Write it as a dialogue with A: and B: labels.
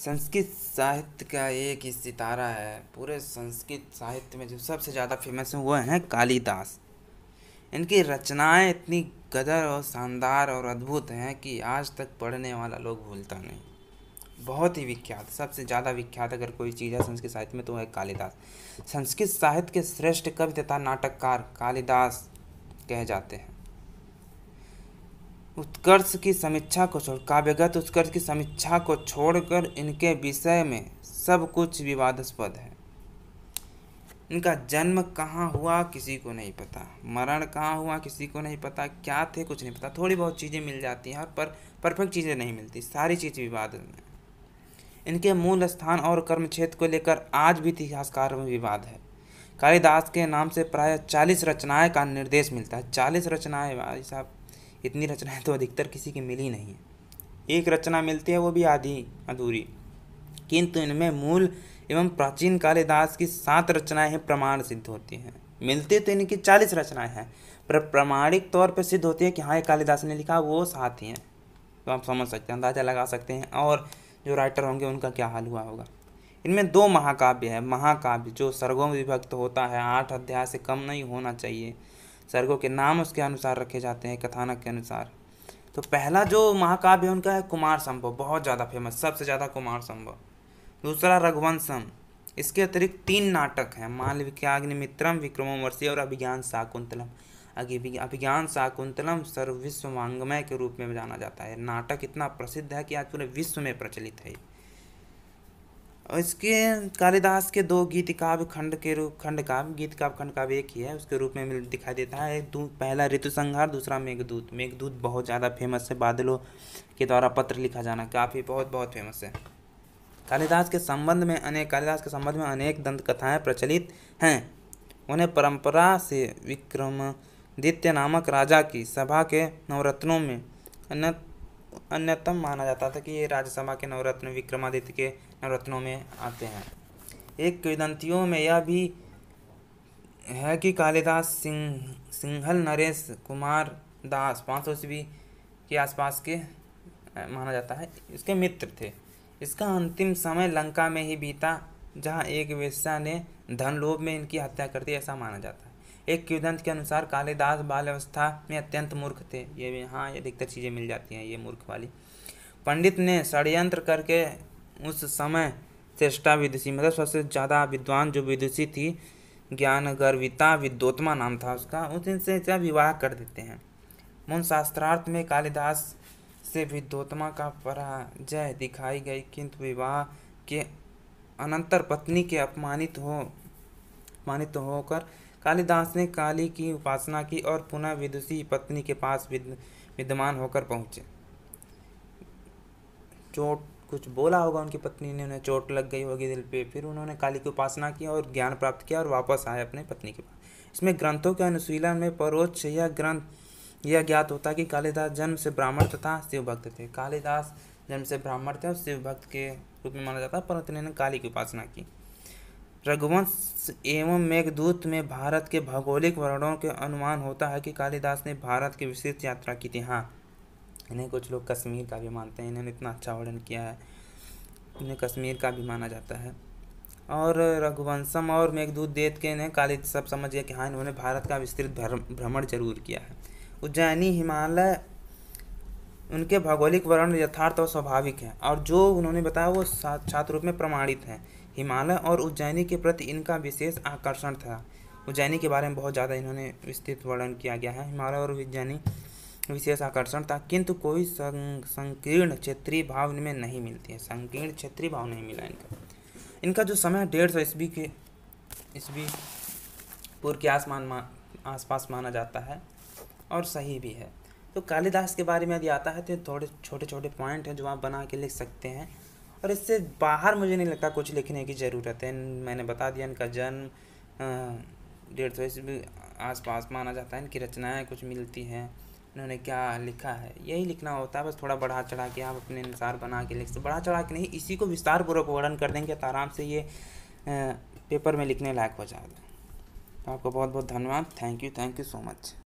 A: संस्कृत साहित्य का एक ही सितारा है पूरे संस्कृत साहित्य में जो सबसे ज़्यादा फेमस हैं वो हैं कालिदास इनकी रचनाएं इतनी गदर और शानदार और अद्भुत हैं कि आज तक पढ़ने वाला लोग भूलता नहीं बहुत ही विख्यात सबसे ज़्यादा विख्यात अगर कोई चीज़ है संस्कृत साहित्य में तो है कालिदास संस्कृत साहित्य के श्रेष्ठ कवि तथा नाटककार कालिदास कहे जाते हैं उत्कर्ष की समीक्षा को छोड़ काव्यगत उत्कर्ष की समीक्षा को छोड़कर इनके विषय में सब कुछ विवादास्पद है इनका जन्म कहाँ हुआ किसी को नहीं पता मरण कहाँ हुआ किसी को नहीं पता क्या थे कुछ नहीं पता थोड़ी बहुत चीज़ें मिल जाती हैं पर परफेक्ट चीज़ें नहीं मिलती सारी चीज़ विवाद में इनके मूल स्थान और कर्म क्षेत्र को लेकर आज भी इतिहासकारों में विवाद है कालिदास के नाम से प्राय चालीस रचनाएं का निर्देश मिलता है चालीस रचनाएं भाई साहब इतनी रचनाएं तो अधिकतर किसी की मिली नहीं है एक रचना मिलती है वो भी आधी अधूरी किंतु इनमें मूल एवं प्राचीन कालिदास की सात रचनाएं प्रमाण सिद्ध होती हैं मिलते तो इनकी चालीस रचनाएं हैं पर प्रमाणिक तौर पर सिद्ध होती है कि हाँ ये कालिदास ने लिखा वो साथ ही हैं तो आप समझ सकते हैं अंदाज़ा लगा सकते हैं और जो राइटर होंगे उनका क्या हाल हुआ होगा इनमें दो महाकाव्य है महाकाव्य जो सर्गों में विभक्त होता है आठ अध्याय से कम नहीं होना चाहिए सर्गों के नाम उसके अनुसार रखे जाते हैं कथानक के अनुसार तो पहला जो महाकाव्य है उनका है कुमार संभव बहुत ज़्यादा फेमस सबसे ज़्यादा कुमार संभव दूसरा रघुवंशम इसके अतिरिक्त तीन नाटक हैं मालविकाग्निमित्रम विक्रमोवर्षी और अभिज्ञान शाकुंतलम अभिज्ञान शाकुंतलम सर्वविश्व वांग्मय के रूप में जाना जाता है नाटक इतना प्रसिद्ध है कि आज पूरे विश्व में प्रचलित है इसके कालिदास के दो गीत काव्य खंड के रूप खंड काव्य गीत काव्य खंड काव्य एक ही है उसके रूप में दिखाई देता है एक पहला ऋतु संहार दूसरा मेघदूत मेघदूत बहुत ज़्यादा फेमस है बादलों के द्वारा पत्र लिखा जाना काफ़ी बहुत बहुत फेमस है कालिदास के संबंध में अनेक कालिदास के संबंध में अनेक दंत कथाएँ प्रचलित हैं उन्हें परंपरा से विक्रमादित्य नामक राजा की सभा के नवरत्नों में अन्य अन्यतम माना जाता था कि ये राज्यसभा के नवरत्न विक्रमादित्य के नवरत्नों में आते हैं एक किदंतियों में यह भी है कि कालिदास सिंह सिंहल नरेश कुमार दास पाँच सौ ईस्वी के आसपास के माना जाता है इसके मित्र थे इसका अंतिम समय लंका में ही बीता जहाँ एक वेश्या ने धनलोभ में इनकी हत्या कर दी ऐसा माना जाता है एक किवदंत के अनुसार कालिदास बाल अवस्था में अत्यंत मूर्ख थे ये भी हाँ ये अधिकतर चीज़ें मिल जाती हैं ये मूर्ख वाली पंडित ने षडयंत्र करके उस समय श्रेष्ठा विदुषी मतलब सबसे ज़्यादा विद्वान जो विदुषी थी ज्ञान गर्विता विद्योत्मा नाम था उसका उस दिन से इसका विवाह कर देते हैं मुन शास्त्रार्थ में कालिदास से विद्योत्मा का पराजय दिखाई गई किंतु विवाह के अनंतर पत्नी के अपमानित हो मानित होकर कालिदास ने काली की उपासना की और पुनः विदुषी पत्नी के पास विद्यमान होकर पहुंचे चोट कुछ बोला होगा उनकी पत्नी ने उन्हें चोट लग गई होगी दिल पे फिर उन्होंने काली की उपासना की और ज्ञान प्राप्त किया और वापस आए अपने पत्नी के पास इसमें ग्रंथों के अनुशीलन में परोक्ष यह ग्रंथ यह ज्ञात होता कि कालिदास जन्म से ब्राह्मण तथा शिव भक्त थे कालिदास जन्म से ब्राह्मण थे और शिव भक्त के रूप में माना जाता है परंतु इन्होंने काली की उपासना की रघुवंश एवं मेघदूत में भारत के भौगोलिक वर्णों के अनुमान होता है कि कालिदास ने भारत की विस्तृत यात्रा की थी हाँ इन्हें कुछ लोग कश्मीर का भी मानते हैं इन्होंने इतना अच्छा वर्णन किया है इन्हें कश्मीर का भी माना जाता है और रघुवंशम और मेघदूत देत के इन्हें काली सब समझिए कि हाँ इन्होंने भारत का विस्तृत भ्रमण जरूर किया है उज्जैनी हिमालय उनके भौगोलिक वर्ण यथार्थ और स्वाभाविक हैं और जो उन्होंने बताया वो छात्र रूप में प्रमाणित हैं हिमालय और उज्जैनी के प्रति इनका विशेष आकर्षण था उज्जैनी के बारे में बहुत ज़्यादा इन्होंने विस्तृत वर्णन किया गया है हिमालय और उज्जैनी विशेष आकर्षण था किंतु कोई संकीर्ण क्षेत्रीय भाव इनमें नहीं मिलती है संकीर्ण क्षेत्रीय भाव नहीं मिला इनका इनका जो समय डेढ़ सौ ईस्वी के ईस्वी पूर्व के आसमान आसपास माना जाता है और सही भी है तो कालिदास के बारे में यदि आता है तो थोड़े छोटे छोटे पॉइंट हैं जो आप बना के लिख सकते हैं और इससे बाहर मुझे नहीं लगता कुछ लिखने की ज़रूरत है मैंने बता दिया इनका जन्म डेढ़ सौ ईस्वी आस पास माना जाता है इनकी रचनाएँ कुछ मिलती हैं इन्होंने क्या लिखा है यही लिखना होता है बस थोड़ा बढ़ा चढ़ा के आप अपने अनुसार बना के लिख सकते बढ़ा चढ़ा के नहीं इसी को विस्तार पूर्वक वर्णन कर देंगे तो आराम से ये पेपर में लिखने लायक हो जाएगा तो आपको बहुत बहुत धन्यवाद thank you thank you so much